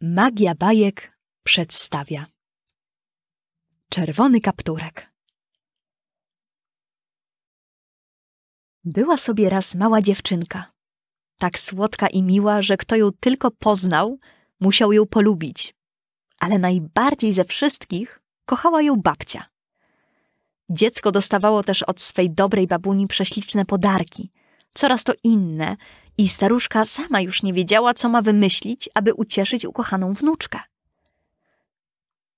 Magia bajek przedstawia Czerwony kapturek Była sobie raz mała dziewczynka. Tak słodka i miła, że kto ją tylko poznał, musiał ją polubić. Ale najbardziej ze wszystkich kochała ją babcia. Dziecko dostawało też od swej dobrej babuni prześliczne podarki, coraz to inne i staruszka sama już nie wiedziała, co ma wymyślić, aby ucieszyć ukochaną wnuczkę.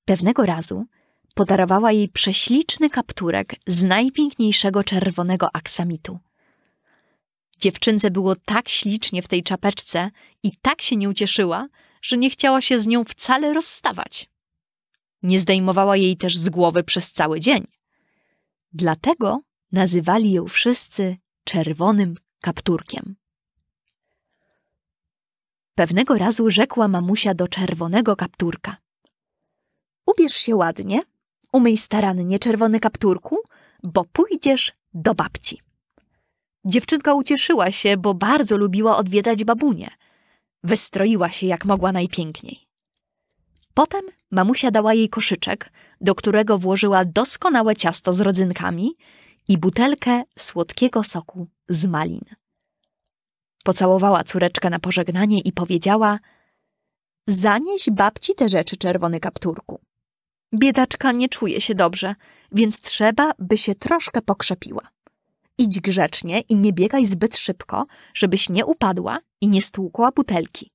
Pewnego razu podarowała jej prześliczny kapturek z najpiękniejszego czerwonego aksamitu. Dziewczynce było tak ślicznie w tej czapeczce i tak się nie ucieszyła, że nie chciała się z nią wcale rozstawać. Nie zdejmowała jej też z głowy przez cały dzień. Dlatego nazywali ją wszyscy czerwonym kapturkiem. Pewnego razu rzekła mamusia do czerwonego kapturka. Ubierz się ładnie, umyj starannie czerwony kapturku, bo pójdziesz do babci. Dziewczynka ucieszyła się, bo bardzo lubiła odwiedzać babunię. Wystroiła się jak mogła najpiękniej. Potem mamusia dała jej koszyczek, do którego włożyła doskonałe ciasto z rodzynkami i butelkę słodkiego soku z malin. Pocałowała córeczkę na pożegnanie i powiedziała: Zanieś babci te rzeczy, czerwony kapturku. Biedaczka nie czuje się dobrze, więc trzeba, by się troszkę pokrzepiła. Idź grzecznie i nie biegaj zbyt szybko, żebyś nie upadła i nie stłukła butelki.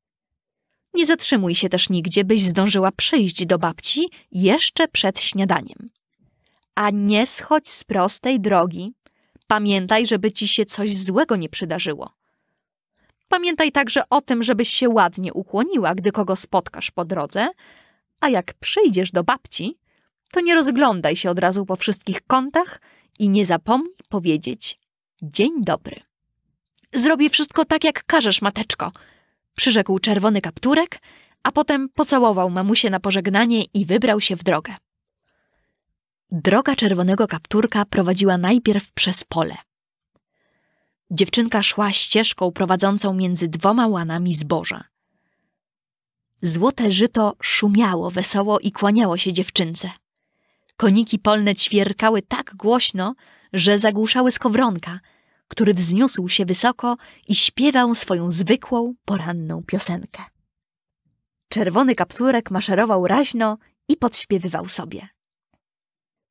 Nie zatrzymuj się też nigdzie, byś zdążyła przyjść do babci jeszcze przed śniadaniem. A nie schodź z prostej drogi. Pamiętaj, żeby ci się coś złego nie przydarzyło. Pamiętaj także o tym, żebyś się ładnie ukłoniła, gdy kogo spotkasz po drodze, a jak przyjdziesz do babci, to nie rozglądaj się od razu po wszystkich kątach i nie zapomnij powiedzieć dzień dobry. Zrobię wszystko tak, jak każesz, mateczko, przyrzekł czerwony kapturek, a potem pocałował mamusię na pożegnanie i wybrał się w drogę. Droga czerwonego kapturka prowadziła najpierw przez pole. Dziewczynka szła ścieżką prowadzącą między dwoma łanami zboża. Złote żyto szumiało wesoło i kłaniało się dziewczynce. Koniki polne ćwierkały tak głośno, że zagłuszały skowronka, który wzniósł się wysoko i śpiewał swoją zwykłą, poranną piosenkę. Czerwony kapturek maszerował raźno i podśpiewywał sobie.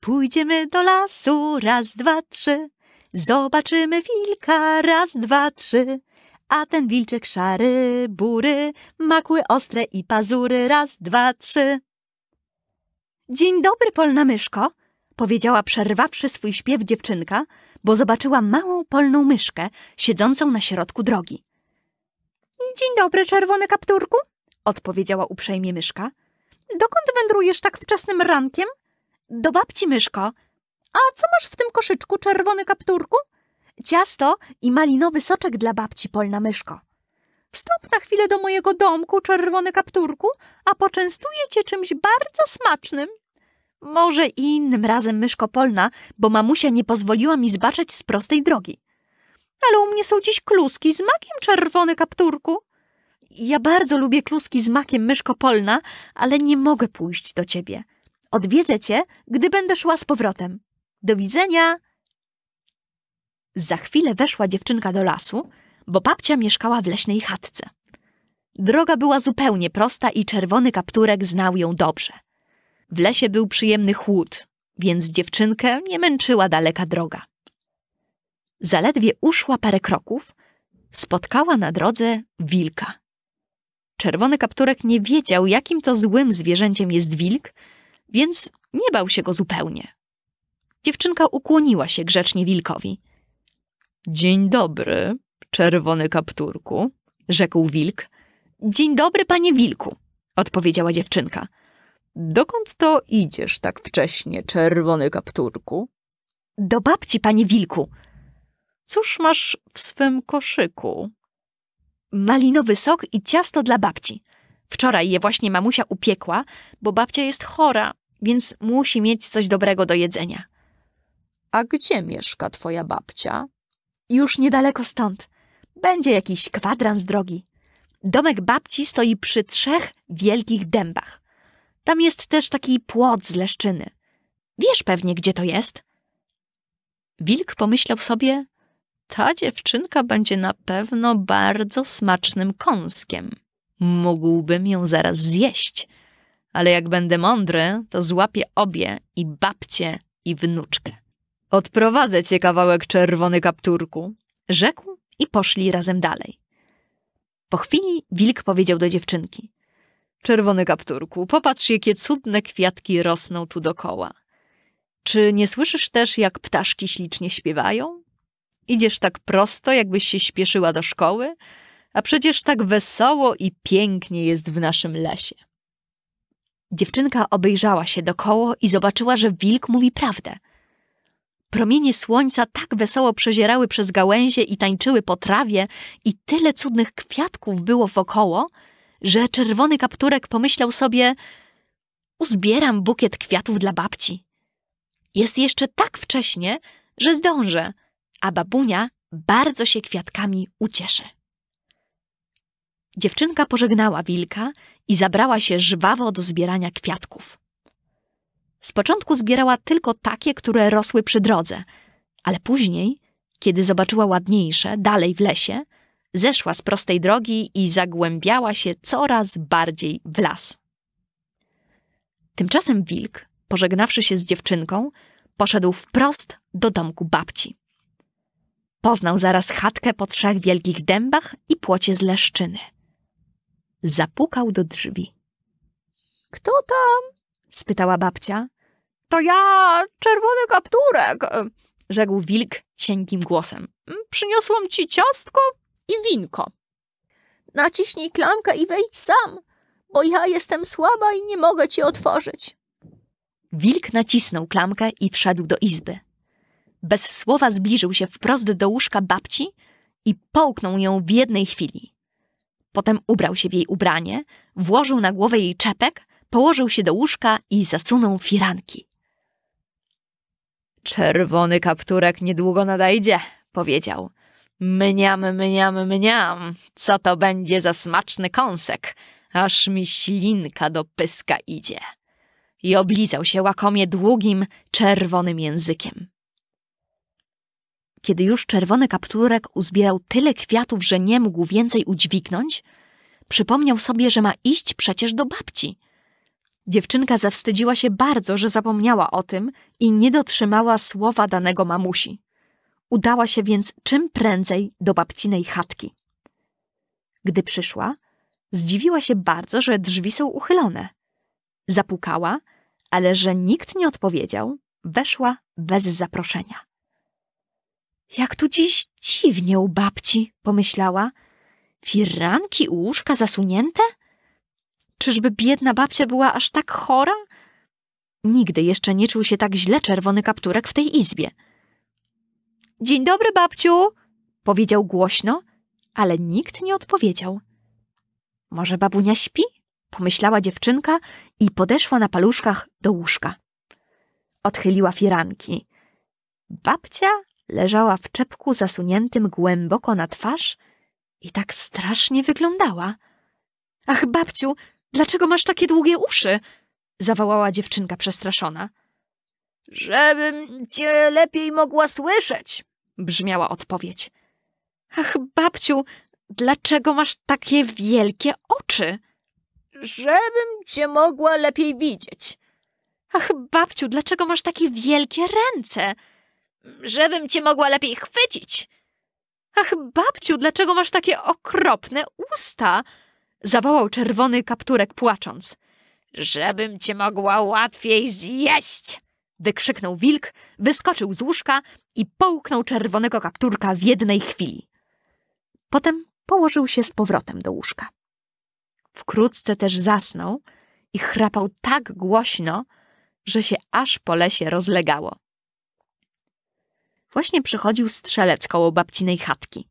Pójdziemy do lasu, raz, dwa, trzy. Zobaczymy wilka, raz, dwa, trzy. A ten wilczek szary, bury, makły ostre i pazury, raz, dwa, trzy. Dzień dobry, polna myszko, powiedziała przerwawszy swój śpiew dziewczynka, bo zobaczyła małą polną myszkę siedzącą na środku drogi. Dzień dobry, czerwony kapturku, odpowiedziała uprzejmie myszka. Dokąd wędrujesz tak wczesnym rankiem? Do babci myszko, a co masz w tym koszyczku, czerwony kapturku? Ciasto i malinowy soczek dla babci, polna myszko. Wstąp na chwilę do mojego domku, czerwony kapturku, a poczęstuję cię czymś bardzo smacznym. Może innym razem, myszko polna, bo mamusia nie pozwoliła mi zbaczać z prostej drogi. Ale u mnie są dziś kluski z makiem, czerwony kapturku. Ja bardzo lubię kluski z makiem, myszko polna, ale nie mogę pójść do ciebie. Odwiedzę cię, gdy będę szła z powrotem. Do widzenia! Za chwilę weszła dziewczynka do lasu, bo babcia mieszkała w leśnej chatce. Droga była zupełnie prosta i czerwony kapturek znał ją dobrze. W lesie był przyjemny chłód, więc dziewczynkę nie męczyła daleka droga. Zaledwie uszła parę kroków, spotkała na drodze wilka. Czerwony kapturek nie wiedział, jakim to złym zwierzęciem jest wilk, więc nie bał się go zupełnie. Dziewczynka ukłoniła się grzecznie wilkowi. Dzień dobry, czerwony kapturku, rzekł wilk. Dzień dobry, panie wilku, odpowiedziała dziewczynka. Dokąd to idziesz tak wcześnie, czerwony kapturku? Do babci, panie wilku. Cóż masz w swym koszyku? Malinowy sok i ciasto dla babci. Wczoraj je właśnie mamusia upiekła, bo babcia jest chora, więc musi mieć coś dobrego do jedzenia. A gdzie mieszka twoja babcia? Już niedaleko stąd. Będzie jakiś kwadrans drogi. Domek babci stoi przy trzech wielkich dębach. Tam jest też taki płot z leszczyny. Wiesz pewnie, gdzie to jest? Wilk pomyślał sobie, ta dziewczynka będzie na pewno bardzo smacznym kąskiem. Mógłbym ją zaraz zjeść, ale jak będę mądry, to złapię obie i babcie i wnuczkę. Odprowadzę cię kawałek czerwony kapturku, rzekł i poszli razem dalej. Po chwili wilk powiedział do dziewczynki. Czerwony kapturku, popatrz, jakie cudne kwiatki rosną tu dokoła. Czy nie słyszysz też, jak ptaszki ślicznie śpiewają? Idziesz tak prosto, jakbyś się śpieszyła do szkoły, a przecież tak wesoło i pięknie jest w naszym lesie. Dziewczynka obejrzała się dokoło i zobaczyła, że wilk mówi prawdę. Promienie słońca tak wesoło przezierały przez gałęzie i tańczyły po trawie, i tyle cudnych kwiatków było wokoło, że czerwony kapturek pomyślał sobie: Uzbieram bukiet kwiatów dla babci. Jest jeszcze tak wcześnie, że zdążę, a babunia bardzo się kwiatkami ucieszy. Dziewczynka pożegnała wilka i zabrała się żwawo do zbierania kwiatków. Z początku zbierała tylko takie, które rosły przy drodze, ale później, kiedy zobaczyła ładniejsze, dalej w lesie, zeszła z prostej drogi i zagłębiała się coraz bardziej w las. Tymczasem wilk, pożegnawszy się z dziewczynką, poszedł wprost do domku babci. Poznał zaraz chatkę po trzech wielkich dębach i płocie z leszczyny. Zapukał do drzwi. Kto tam? spytała babcia. To ja, czerwony kapturek, e, rzekł wilk cienkim głosem. Mm, przyniosłam ci ciastko i winko. Naciśnij klamkę i wejdź sam, bo ja jestem słaba i nie mogę ci otworzyć. Wilk nacisnął klamkę i wszedł do izby. Bez słowa zbliżył się wprost do łóżka babci i połknął ją w jednej chwili. Potem ubrał się w jej ubranie, włożył na głowę jej czepek, położył się do łóżka i zasunął firanki. Czerwony kapturek niedługo nadejdzie, powiedział. Mniam, mniam, mniam, co to będzie za smaczny kąsek, aż mi ślinka do pyska idzie. I oblizał się łakomie długim, czerwonym językiem. Kiedy już czerwony kapturek uzbierał tyle kwiatów, że nie mógł więcej udźwignąć, przypomniał sobie, że ma iść przecież do babci – Dziewczynka zawstydziła się bardzo, że zapomniała o tym i nie dotrzymała słowa danego mamusi. Udała się więc czym prędzej do babcinej chatki. Gdy przyszła, zdziwiła się bardzo, że drzwi są uchylone. Zapukała, ale że nikt nie odpowiedział, weszła bez zaproszenia. Jak tu dziś dziwnie u babci, pomyślała. Firanki u łóżka zasunięte? Czyżby biedna babcia była aż tak chora? Nigdy jeszcze nie czuł się tak źle czerwony kapturek w tej izbie. Dzień dobry, babciu! powiedział głośno, ale nikt nie odpowiedział. Może babunia śpi? pomyślała dziewczynka i podeszła na paluszkach do łóżka. Odchyliła firanki. Babcia leżała w czepku zasuniętym głęboko na twarz i tak strasznie wyglądała. Ach, babciu, Dlaczego masz takie długie uszy? zawołała dziewczynka przestraszona. Żebym cię lepiej mogła słyszeć, brzmiała odpowiedź. Ach, babciu, dlaczego masz takie wielkie oczy? Żebym cię mogła lepiej widzieć. Ach, babciu, dlaczego masz takie wielkie ręce? Żebym cię mogła lepiej chwycić. Ach, babciu, dlaczego masz takie okropne usta? Zawołał czerwony kapturek płacząc. Żebym cię mogła łatwiej zjeść! Wykrzyknął wilk, wyskoczył z łóżka i połknął czerwonego kapturka w jednej chwili. Potem położył się z powrotem do łóżka. Wkrótce też zasnął i chrapał tak głośno, że się aż po lesie rozlegało. Właśnie przychodził strzelec koło babcinej chatki.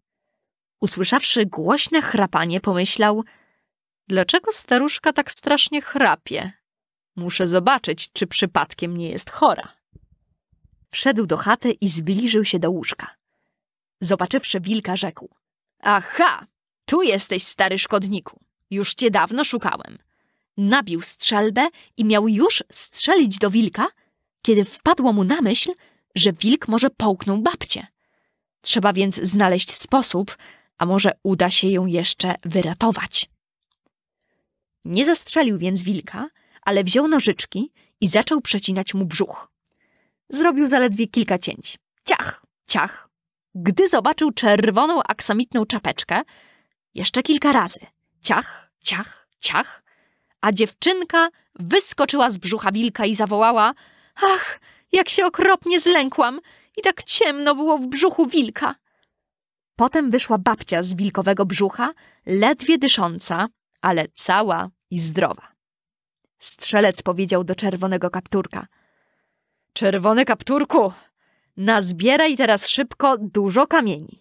Usłyszawszy głośne chrapanie, pomyślał – Dlaczego staruszka tak strasznie chrapie? Muszę zobaczyć, czy przypadkiem nie jest chora. Wszedł do chaty i zbliżył się do łóżka. Zobaczywszy wilka, rzekł: Aha, tu jesteś, stary szkodniku. Już cię dawno szukałem. Nabił strzelbę i miał już strzelić do wilka, kiedy wpadło mu na myśl, że wilk może połknął babcię. Trzeba więc znaleźć sposób, a może uda się ją jeszcze wyratować. Nie zastrzelił więc wilka, ale wziął nożyczki i zaczął przecinać mu brzuch. Zrobił zaledwie kilka cięć. Ciach, ciach. Gdy zobaczył czerwoną aksamitną czapeczkę, jeszcze kilka razy. Ciach, ciach, ciach. A dziewczynka wyskoczyła z brzucha wilka i zawołała: Ach, jak się okropnie zlękłam! I tak ciemno było w brzuchu wilka. Potem wyszła babcia z wilkowego brzucha, ledwie dysząca, ale cała i zdrowa. Strzelec powiedział do czerwonego kapturka. Czerwony kapturku, nazbieraj teraz szybko dużo kamieni.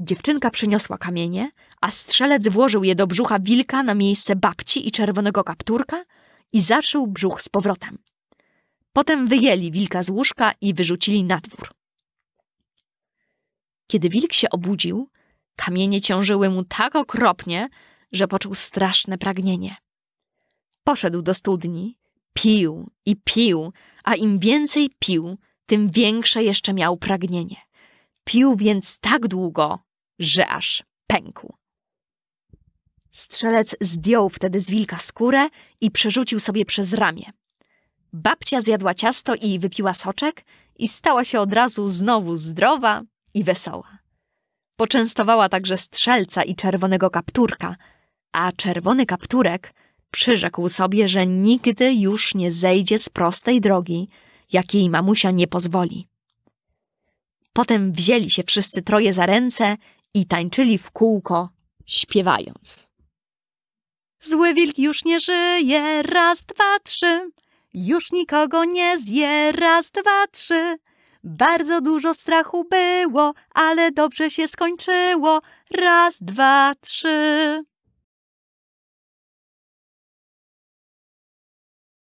Dziewczynka przyniosła kamienie, a strzelec włożył je do brzucha wilka na miejsce babci i czerwonego kapturka i zaszył brzuch z powrotem. Potem wyjęli wilka z łóżka i wyrzucili na dwór. Kiedy wilk się obudził, kamienie ciążyły mu tak okropnie, że poczuł straszne pragnienie. Poszedł do studni, pił i pił, a im więcej pił, tym większe jeszcze miał pragnienie. Pił więc tak długo, że aż pękł. Strzelec zdjął wtedy z wilka skórę i przerzucił sobie przez ramię. Babcia zjadła ciasto i wypiła soczek i stała się od razu znowu zdrowa i wesoła. Poczęstowała także strzelca i czerwonego kapturka – a czerwony kapturek przyrzekł sobie, że nigdy już nie zejdzie z prostej drogi, jakiej mamusia nie pozwoli. Potem wzięli się wszyscy troje za ręce i tańczyli w kółko, śpiewając. Zły wilk już nie żyje, raz, dwa, trzy. Już nikogo nie zje, raz, dwa, trzy. Bardzo dużo strachu było, ale dobrze się skończyło. Raz, dwa, trzy.